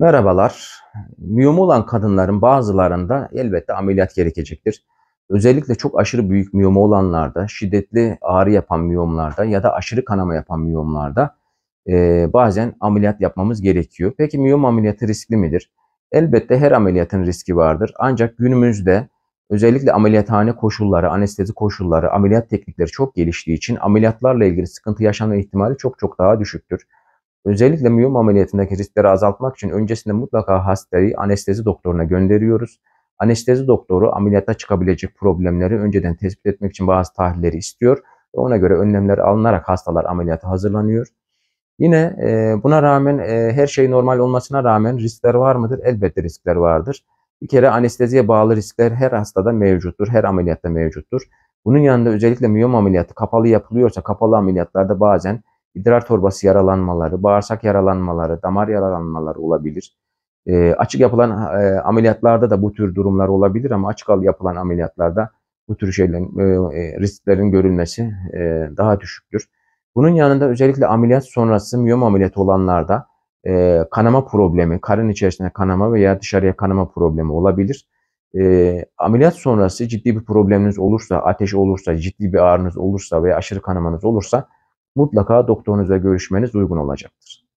Merhabalar. Miyom olan kadınların bazılarında elbette ameliyat gerekecektir. Özellikle çok aşırı büyük miyomu olanlarda, şiddetli ağrı yapan miyomlarda ya da aşırı kanama yapan miyomlarda e, bazen ameliyat yapmamız gerekiyor. Peki miyom ameliyatı riskli midir? Elbette her ameliyatın riski vardır. Ancak günümüzde özellikle ameliyathane koşulları, anestezi koşulları, ameliyat teknikleri çok geliştiği için ameliyatlarla ilgili sıkıntı yaşanma ihtimali çok çok daha düşüktür. Özellikle miyom ameliyatındaki riskleri azaltmak için öncesinde mutlaka hastayı anestezi doktoruna gönderiyoruz. Anestezi doktoru ameliyata çıkabilecek problemleri önceden tespit etmek için bazı tahlilleri istiyor ve ona göre önlemler alınarak hastalar ameliyata hazırlanıyor. Yine e, buna rağmen e, her şey normal olmasına rağmen riskler var mıdır? Elbette riskler vardır. Bir kere anesteziye bağlı riskler her hastada mevcuttur, her ameliyatta mevcuttur. Bunun yanında özellikle miyom ameliyatı kapalı yapılıyorsa kapalı ameliyatlarda bazen idrar torbası yaralanmaları, bağırsak yaralanmaları, damar yaralanmaları olabilir. E, açık yapılan e, ameliyatlarda da bu tür durumlar olabilir ama açık yapılan ameliyatlarda bu tür şeylerin, e, e, risklerin görülmesi e, daha düşüktür. Bunun yanında özellikle ameliyat sonrası miyom ameliyatı olanlarda e, kanama problemi, karın içerisinde kanama veya dışarıya kanama problemi olabilir. E, ameliyat sonrası ciddi bir probleminiz olursa, ateş olursa, ciddi bir ağrınız olursa veya aşırı kanamanız olursa mutlaka doktorunuza görüşmeniz uygun olacaktır.